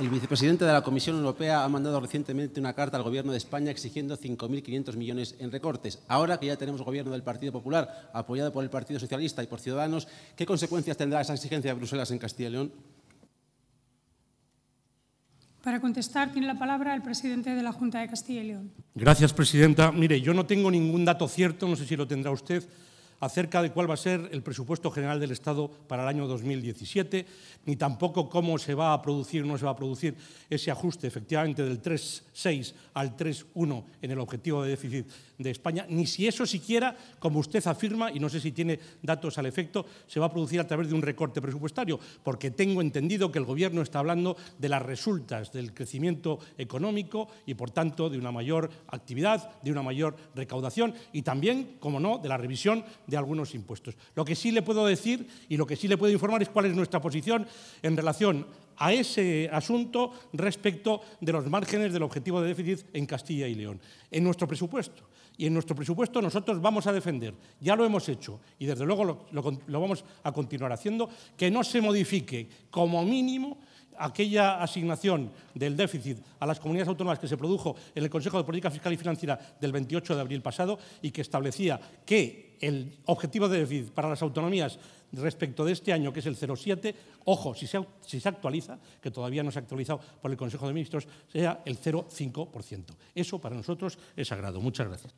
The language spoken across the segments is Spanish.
El vicepresidente de la Comisión Europea ha mandado recientemente una carta al Gobierno de España exigiendo 5.500 millones en recortes. Ahora que ya tenemos gobierno del Partido Popular, apoyado por el Partido Socialista y por Ciudadanos, ¿qué consecuencias tendrá esa exigencia de Bruselas en Castilla y León? Para contestar, tiene la palabra el presidente de la Junta de Castilla y León. Gracias, presidenta. Mire, yo no tengo ningún dato cierto, no sé si lo tendrá usted, acerca de cuál va a ser el presupuesto general del Estado para el año 2017, ni tampoco cómo se va a producir o no se va a producir ese ajuste efectivamente del 3,6 al 3,1 en el objetivo de déficit de España, ni si eso siquiera, como usted afirma, y no sé si tiene datos al efecto, se va a producir a través de un recorte presupuestario, porque tengo entendido que el Gobierno está hablando de las resultas del crecimiento económico y, por tanto, de una mayor actividad, de una mayor recaudación y también, como no, de la revisión de algunos impuestos. Lo que sí le puedo decir y lo que sí le puedo informar es cuál es nuestra posición en relación a ese asunto respecto de los márgenes del objetivo de déficit en Castilla y León, en nuestro presupuesto. Y en nuestro presupuesto nosotros vamos a defender, ya lo hemos hecho y desde luego lo, vamos a continuar haciendo, que no se modifique como mínimo aquella asignación del déficit a las comunidades autónomas que se produjo en el Consejo de Política Fiscal y Financiera del 28 de abril pasado y que establecía que el objetivo de déficit para las autonomías respecto de este año, que es el 0,7, ojo, si se, actualiza, que todavía no se ha actualizado por el Consejo de Ministros, sea el 0,5%. Eso para nosotros es sagrado. Muchas gracias.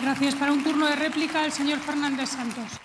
Gracias. Para un turno de réplica, el señor Fernández Santos.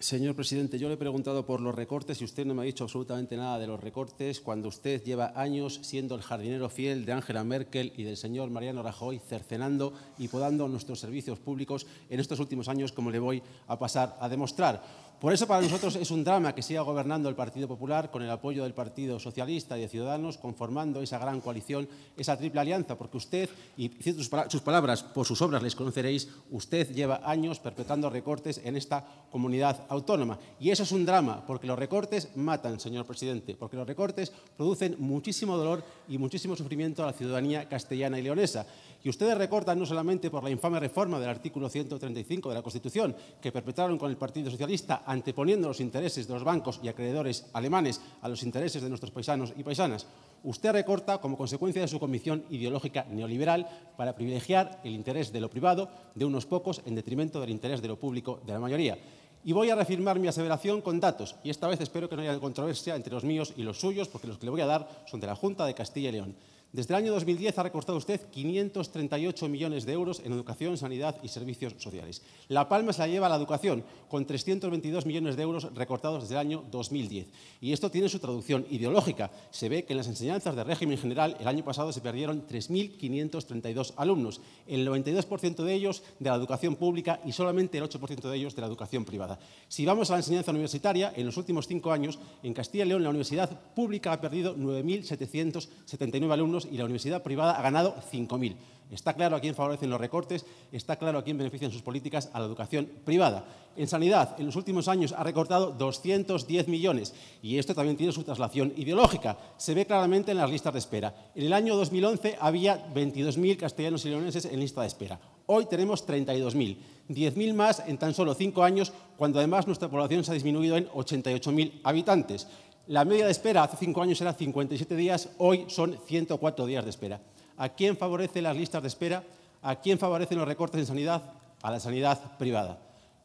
Señor presidente, yo le he preguntado por los recortes y usted no me ha dicho absolutamente nada de los recortes cuando usted lleva años siendo el jardinero fiel de Angela Merkel y del señor Mariano Rajoy, cercenando y podando nuestros servicios públicos en estos últimos años, como le voy a pasar a demostrar. Por eso para nosotros es un drama que siga gobernando el Partido Popular con el apoyo del Partido Socialista y de Ciudadanos, conformando esa gran coalición, esa triple alianza, porque usted, y sus palabras, por sus obras les conoceréis, usted lleva años perpetrando recortes en esta comunidad autónoma. Y eso es un drama, porque los recortes matan, señor presidente, porque los recortes producen muchísimo dolor y muchísimo sufrimiento a la ciudadanía castellana y leonesa. Y ustedes recortan no solamente por la infame reforma del artículo 135 de la Constitución, que perpetraron con el Partido Socialista, anteponiendo los intereses de los bancos y acreedores alemanes a los intereses de nuestros paisanos y paisanas. Usted recorta como consecuencia de su convicción ideológica neoliberal para privilegiar el interés de lo privado de unos pocos en detrimento del interés de lo público de la mayoría. Y voy a reafirmar mi aseveración con datos, y esta vez espero que no haya controversia entre los míos y los suyos, porque los que le voy a dar son de la Junta de Castilla y León. Desde el año 2010 ha recortado usted 538 millones de euros en educación, sanidad y servicios sociales. La palma se la lleva a la educación, con 322 millones de euros recortados desde el año 2010. Y esto tiene su traducción ideológica. Se ve que en las enseñanzas de régimen general el año pasado se perdieron 3.532 alumnos, el 92% de ellos de la educación pública y solamente el 8% de ellos de la educación privada. Si vamos a la enseñanza universitaria, en los últimos cinco años, en Castilla y León la universidad pública ha perdido 9.779 alumnos y la universidad privada ha ganado 5.000. Está claro a quién favorecen los recortes, está claro a quién benefician sus políticas a la educación privada. En sanidad, en los últimos años ha recortado 210 millones y esto también tiene su traslación ideológica. Se ve claramente en las listas de espera. En el año 2011 había 22.000 castellanos y leoneses en lista de espera. Hoy tenemos 32.000, 10.000 más en tan solo cinco años, cuando además nuestra población se ha disminuido en 88.000 habitantes. La media de espera hace cinco años era 57 días, hoy son 104 días de espera. ¿A quién favorecen las listas de espera? ¿A quién favorecen los recortes en sanidad? A la sanidad privada.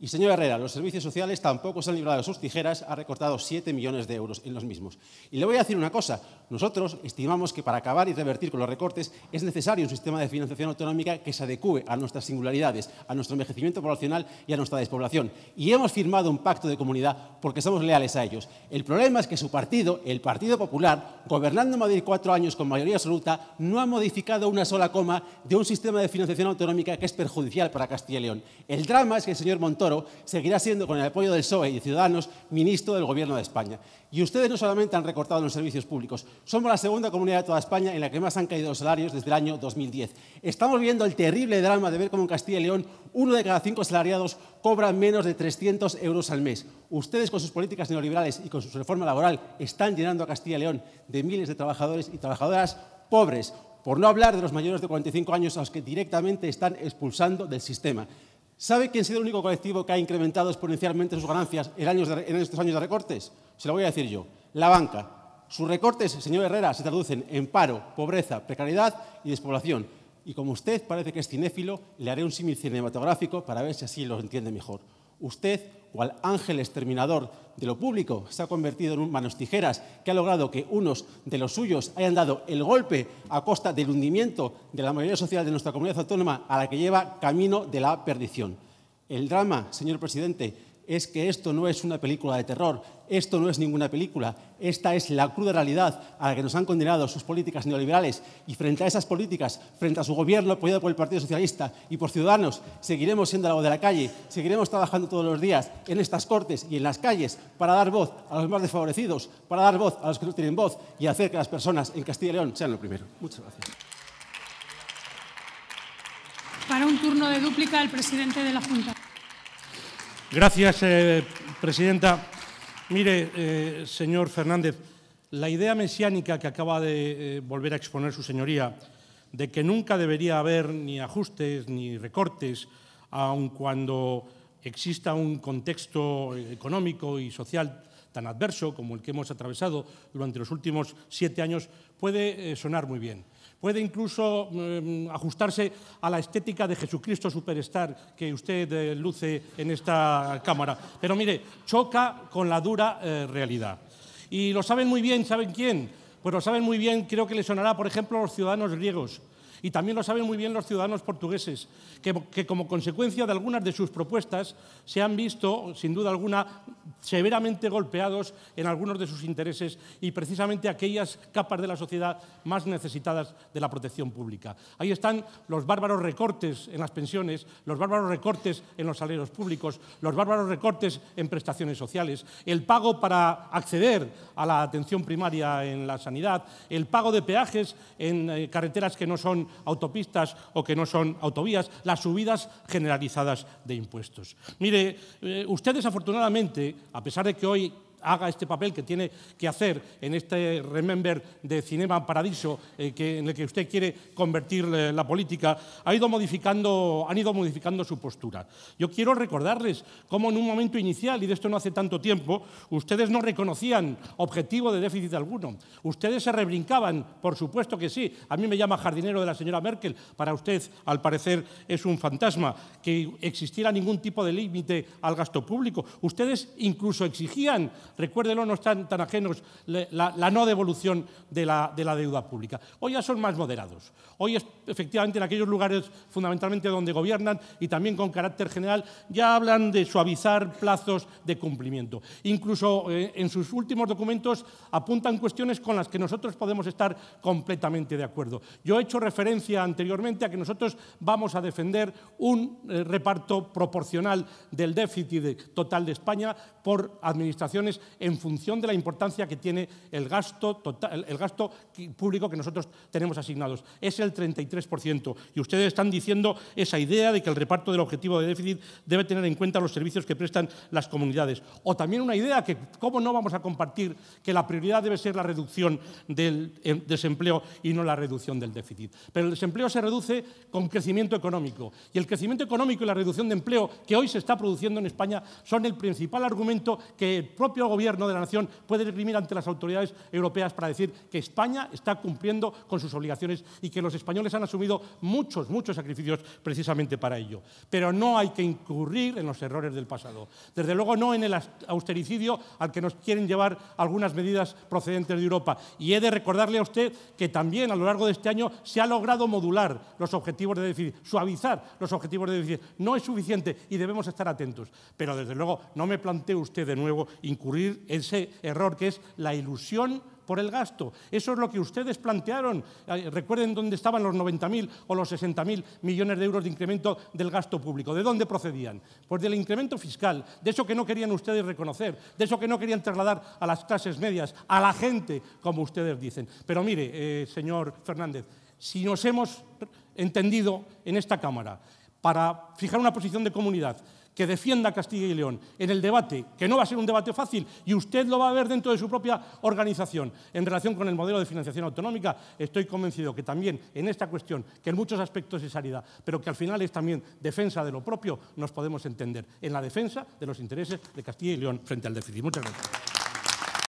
Y señor Herrera, los servicios sociales tampoco se han librado de sus tijeras, ha recortado 7 millones de euros en los mismos. Y le voy a decir una cosa, nosotros estimamos que para acabar y revertir con los recortes es necesario un sistema de financiación autonómica que se adecue a nuestras singularidades, a nuestro envejecimiento poblacional y a nuestra despoblación. Y hemos firmado un pacto de comunidad porque somos leales a ellos. El problema es que su partido, el Partido Popular, gobernando Madrid cuatro años con mayoría absoluta, no ha modificado una sola coma de un sistema de financiación autonómica que es perjudicial para Castilla y León. El drama es que el señor Montoro seguirá siendo, con el apoyo del PSOE y Ciudadanos, ministro del Gobierno de España. Y ustedes no solamente han recortado los servicios públicos, somos la segunda comunidad de toda España en la que más han caído los salarios desde el año 2010. Estamos viendo el terrible drama de ver cómo en Castilla y León uno de cada cinco salariados cobra menos de 300 euros al mes. Ustedes con sus políticas neoliberales y con su reforma laboral están llenando a Castilla y León de miles de trabajadores y trabajadoras pobres, por no hablar de los mayores de 45 años a los que directamente están expulsando del sistema. ¿Sabe quién ha sido el único colectivo que ha incrementado exponencialmente sus ganancias en, en estos años de recortes? Se lo voy a decir yo. La banca. Sus recortes, señor Herrera, se traducen en paro, pobreza, precariedad y despoblación. Y como usted parece que es cinéfilo, le haré un símil cinematográfico para ver si así lo entiende mejor. Usted cual ángel exterminador de lo público, se ha convertido en un manos tijeras que ha logrado que unos de los suyos hayan dado el golpe a costa del hundimiento de la mayoría social de nuestra comunidad autónoma a la que lleva camino de la perdición. El drama, señor presidente, es que esto no es una película de terror, esto no es ninguna película, esta es la cruda realidad a la que nos han condenado sus políticas neoliberales y frente a esas políticas, frente a su gobierno apoyado por el Partido Socialista y por Ciudadanos, seguiremos siendo la de la calle, seguiremos trabajando todos los días en estas cortes y en las calles para dar voz a los más desfavorecidos, para dar voz a los que no tienen voz y hacer que las personas en Castilla y León sean lo primero. Muchas gracias. Para un turno de dúplica, el presidente de la Junta. Gracias, eh, presidenta. Mire, eh, señor Fernández, la idea mesiánica que acaba de eh, volver a exponer su señoría, de que nunca debería haber ni ajustes ni recortes, aun cuando exista un contexto económico y social tan adverso como el que hemos atravesado durante los últimos siete años, puede sonar muy bien puede incluso em, ajustarse a la estética de Jesucristo superestar que usted eh, luce en esta cámara. Pero mire, choca con la dura eh, realidad. Y lo saben muy bien, ¿saben quién? Pues lo saben muy bien, creo que le sonará, por ejemplo, a los ciudadanos griegos y también lo saben muy bien los ciudadanos portugueses, que, como consecuencia de algunas de sus propuestas se han visto, sin duda alguna, severamente golpeados en algunos de sus intereses y precisamente aquellas capas de la sociedad más necesitadas de la protección pública. Ahí están los bárbaros recortes en las pensiones, los bárbaros recortes en los salarios públicos, los bárbaros recortes en prestaciones sociales, el pago para acceder a la atención primaria en la sanidad, el pago de peajes en eh, carreteras que no son autopistas o que no son autovías, las subidas generalizadas de impuestos. Mire, usted eh, ustedes afortunadamente, a pesar de que hoy haga este papel que tiene que hacer en este Remember de Cinema Paradiso eh, en el que usted quiere convertir eh, la política, ha ido modificando, han ido modificando su postura. Yo quiero recordarles cómo en un momento inicial, y de esto no hace tanto tiempo, ustedes no reconocían objetivo de déficit alguno. Ustedes se rebrincaban, por supuesto que sí. A mí me llama jardinero de la señora Merkel. Para usted, al parecer, es un fantasma que existiera ningún tipo de límite al gasto público. Ustedes incluso exigían Recuérdelo, no están tan ajenos la, no devolución de la, deuda pública. Hoy ya son más moderados. Hoy, efectivamente, en aquellos lugares fundamentalmente donde gobiernan y también con carácter general, ya hablan de suavizar plazos de cumplimiento. Incluso eh, en sus últimos documentos apuntan cuestiones con las que nosotros podemos estar completamente de acuerdo. Yo he hecho referencia anteriormente a que nosotros vamos a defender un eh, reparto proporcional del déficit total de España por administraciones en función de la importancia que tiene el gasto, tota-, el gasto público que nosotros tenemos asignados. Es el 33%. Y ustedes están diciendo esa idea de que el reparto del objetivo de déficit debe tener en cuenta los servicios que prestan las comunidades. O también una idea que, ¿cómo no vamos a compartir que la prioridad debe ser la reducción del em, desempleo y no la reducción del déficit? Pero el desempleo se reduce con crecimiento económico. Y el crecimiento económico y la reducción de empleo que hoy se está produciendo en España son el principal argumento que el propio gobierno de la nación puede exprimir ante las autoridades europeas para decir que España está cumpliendo con sus obligaciones y que los españoles han asumido muchos, muchos sacrificios precisamente para ello. Pero no hay que incurrir en los errores del pasado. Desde luego no en el austericidio al que nos quieren llevar algunas medidas procedentes de Europa. Y he de recordarle a usted que también a lo largo de este año se ha logrado modular los objetivos de déficit, suavizar los objetivos de déficit. No es suficiente y debemos estar atentos. Pero desde luego no me plantee usted de nuevo incurrir ese error que es la ilusión por el gasto. Eso es lo que ustedes plantearon. Recuerden dónde estaban los 90.000 o los 60.000 millones de euros de incremento del gasto público. ¿De dónde procedían? Pues del incremento fiscal, de eso que no querían ustedes reconocer, de eso que no querían trasladar a las clases medias, a la gente, como ustedes dicen. Pero mire, eh, señor Fernández, si nos hemos entendido en esta Cámara para fijar una posición de comunidad, que defienda Castilla y León en el debate, que no va a ser un debate fácil y usted lo va a ver dentro de su propia organización. En relación con el modelo de financiación autonómica, estoy convencido que también en esta cuestión, que en muchos aspectos es salida, pero que al final es también defensa de lo propio, nos podemos entender en la defensa de los intereses de Castilla y León frente al déficit. Muchas gracias.